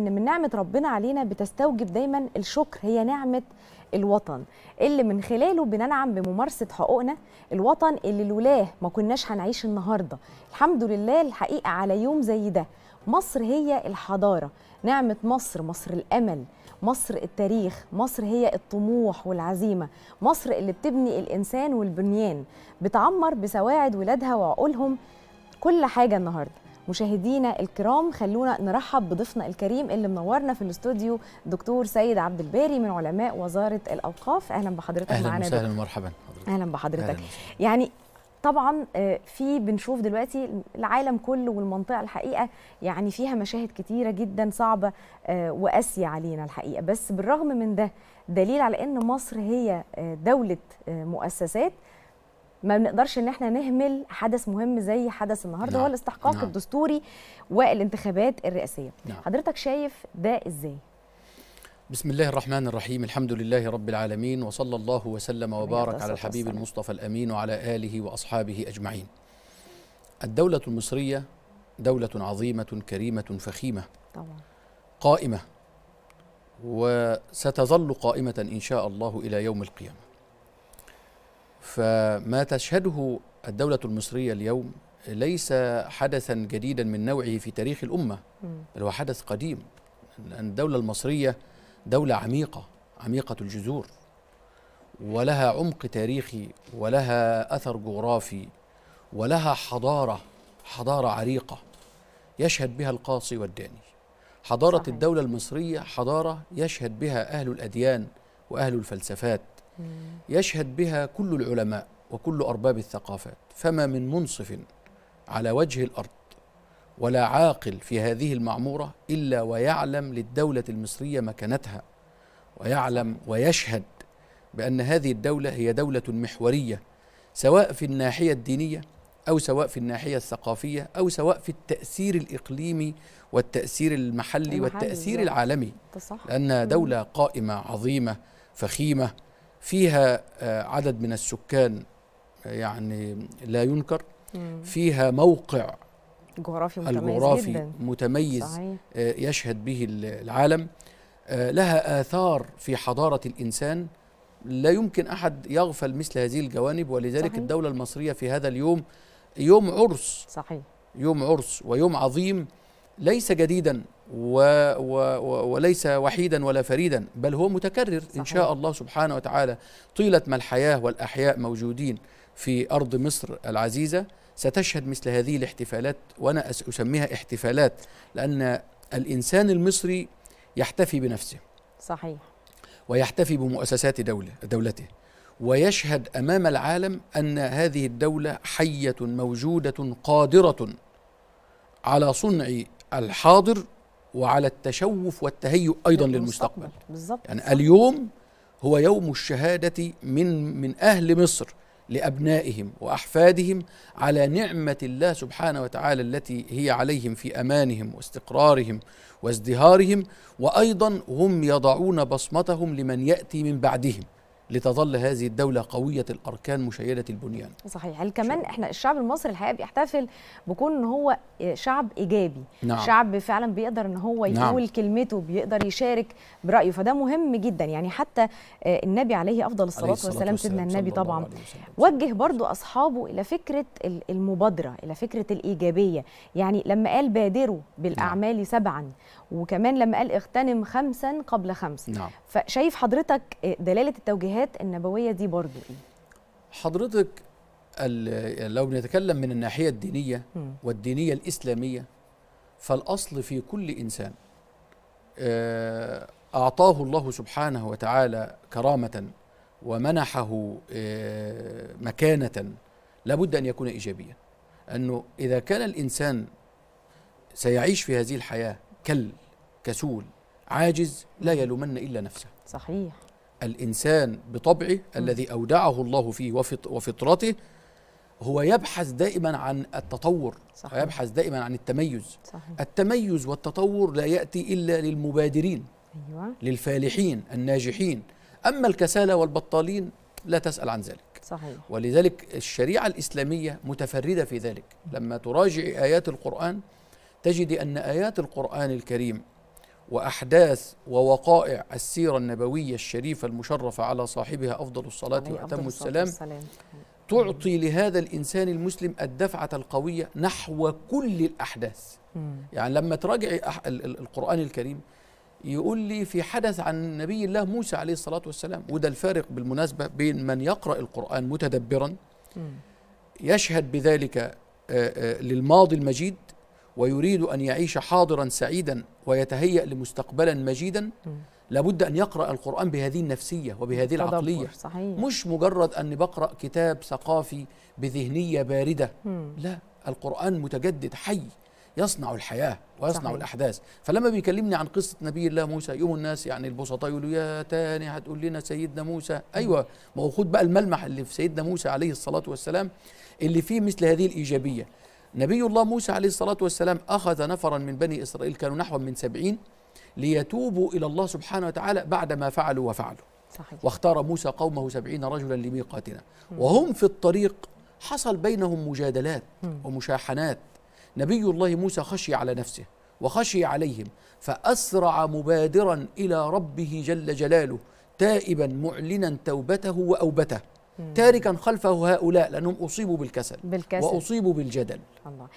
ان من نعمه ربنا علينا بتستوجب دايما الشكر هي نعمه الوطن اللي من خلاله بننعم بممارسه حقوقنا الوطن اللي لولاه ما كناش هنعيش النهارده الحمد لله الحقيقه على يوم زي ده مصر هي الحضاره نعمه مصر مصر الامل مصر التاريخ مصر هي الطموح والعزيمه مصر اللي بتبني الانسان والبنيان بتعمر بسواعد ولادها وعقولهم كل حاجه النهارده مشاهدينا الكرام خلونا نرحب بضيفنا الكريم اللي منورنا في الاستوديو دكتور سيد عبد الباري من علماء وزاره الاوقاف اهلا بحضرتك أهلا معنا اهلا ومرحبا اهلا بحضرتك أهلا يعني طبعا آه، في بنشوف دلوقتي العالم كله والمنطقه الحقيقه يعني فيها مشاهد كتيره جدا صعبه آه، وقاسيه علينا الحقيقه بس بالرغم من ده دليل على ان مصر هي آه، دوله مؤسسات ما بنقدرش ان احنا نهمل حدث مهم زي حدث النهارده نعم. هو الاستحقاق نعم. الدستوري والانتخابات الرئاسيه نعم. حضرتك شايف ده ازاي بسم الله الرحمن الرحيم الحمد لله رب العالمين وصلى الله وسلم وبارك على الحبيب والسلام. المصطفى الامين وعلى اله واصحابه اجمعين الدوله المصريه دوله عظيمه كريمه فخيمه طبعا. قائمه وستظل قائمه ان شاء الله الى يوم القيامه فما تشهده الدولة المصرية اليوم ليس حدثا جديدا من نوعه في تاريخ الأمة بل هو حدث قديم لأن الدولة المصرية دولة عميقة عميقة الجذور ولها عمق تاريخي ولها أثر جغرافي ولها حضارة حضارة عريقة يشهد بها القاصي والداني حضارة صحيح. الدولة المصرية حضارة يشهد بها أهل الأديان وأهل الفلسفات يشهد بها كل العلماء وكل أرباب الثقافات فما من منصف على وجه الأرض ولا عاقل في هذه المعمورة إلا ويعلم للدولة المصرية مكانتها ويعلم ويشهد بأن هذه الدولة هي دولة محورية سواء في الناحية الدينية أو سواء في الناحية الثقافية أو سواء في التأثير الإقليمي والتأثير المحلي, المحلي والتأثير العالمي لان دولة قائمة عظيمة فخيمة فيها آه، عدد من السكان آه، يعني لا ينكر فيها موقع جغرافي متميز, الجغرافي جدا. متميز صحيح. آه، يشهد به العالم لها آثار في حضارة الإنسان لا يمكن أحد يغفل مثل هذه الجوانب ولذلك صحيح. الدولة المصرية في هذا اليوم يوم عرس صحيح يوم عرس ويوم عظيم ليس جديدا و و وليس وحيدا ولا فريدا بل هو متكرر صحيح. إن شاء الله سبحانه وتعالى طيلة ما الحياة والأحياء موجودين في أرض مصر العزيزة ستشهد مثل هذه الاحتفالات وأنا أسميها احتفالات لأن الإنسان المصري يحتفي بنفسه صحيح ويحتفي بمؤسسات دولة دولته ويشهد امام العالم ان هذه الدوله حيه موجوده قادره على صنع الحاضر وعلى التشوف والتهيؤ ايضا للمستقبل بالظبط يعني اليوم هو يوم الشهاده من من اهل مصر لابنائهم واحفادهم على نعمه الله سبحانه وتعالى التي هي عليهم في امانهم واستقرارهم وازدهارهم وايضا هم يضعون بصمتهم لمن ياتي من بعدهم لتظل هذه الدولة قوية الأركان مشيدة البنيان صحيح هل كمان احنا الشعب المصري الحقيقة بيحتفل بكون ان هو شعب إيجابي نعم. شعب فعلا بيقدر ان هو نعم. يقول نعم. كلمته بيقدر يشارك برأيه فده مهم جدا يعني حتى آه، النبي عليه أفضل الصلاة, عليه الصلاة والسلام سيدنا النبي طبعا وجه برضو أصحابه إلى فكرة المبادرة إلى فكرة الإيجابية يعني لما قال بادروا بالأعمال نعم. سبعا وكمان لما قال اغتنم خمسا قبل خمس نعم. فشايف حضرتك آه، دلالة التوجيهات الجهات النبويه دي برضو ايه حضرتك لو بنتكلم من الناحيه الدينيه والدينيه الاسلاميه فالاصل في كل انسان آه، اعطاه الله سبحانه وتعالى كرامه ومنحه آه، مكانه لابد ان يكون ايجابيا انه اذا كان الانسان سيعيش في هذه الحياه كل كسول عاجز لا يلومن الا نفسه صحيح الإنسان بطبعه م. الذي أودعه الله فيه وفطرته هو يبحث دائما عن التطور صحيح. ويبحث دائما عن التميز صحيح. التميز والتطور لا يأتي إلا للمبادرين أيوة. للفالحين الناجحين أما الكسالى والبطالين لا تسأل عن ذلك صحيح. ولذلك الشريعة الإسلامية متفردة في ذلك لما تراجع آيات القرآن تجد أن آيات القرآن الكريم واحداث ووقائع السيره النبويه الشريفه المشرفه على صاحبها افضل الصلاه واتم السلام, السلام تعطي لهذا الانسان المسلم الدفعه القويه نحو كل الاحداث مم. يعني لما تراجعي القران الكريم يقول لي في حدث عن نبي الله موسى عليه الصلاه والسلام وده الفارق بالمناسبه بين من يقرا القران متدبرا مم. يشهد بذلك للماضي المجيد ويريد أن يعيش حاضرا سعيدا ويتهيأ لمستقبلا مجيدا لابد أن يقرأ القرآن بهذه النفسية وبهذه العقلية صحيح. مش مجرد أن بقرأ كتاب ثقافي بذهنية باردة مم. لا القرآن متجدد حي يصنع الحياة ويصنع صحيح. الأحداث فلما بيكلمني عن قصة نبي الله موسى يوم الناس يعني البسطاء يقولوا يا تاني هتقول لنا سيدنا موسى أيوة ما هو خد بقى الملمح اللي في سيدنا موسى عليه الصلاة والسلام اللي فيه مثل هذه الإيجابية نبي الله موسى عليه الصلاة والسلام أخذ نفرا من بني إسرائيل كانوا نحو من سبعين ليتوبوا إلى الله سبحانه وتعالى بعد ما فعلوا وفعلوا صحيح. واختار موسى قومه سبعين رجلا لميقاتنا وهم في الطريق حصل بينهم مجادلات ومشاحنات نبي الله موسى خشي على نفسه وخشي عليهم فأسرع مبادرا إلى ربه جل جلاله تائبا معلنا توبته وأوبته تاركا خلفه هؤلاء لأنهم أصيبوا بالكسل بالكسل وأصيبوا بالجدل الله.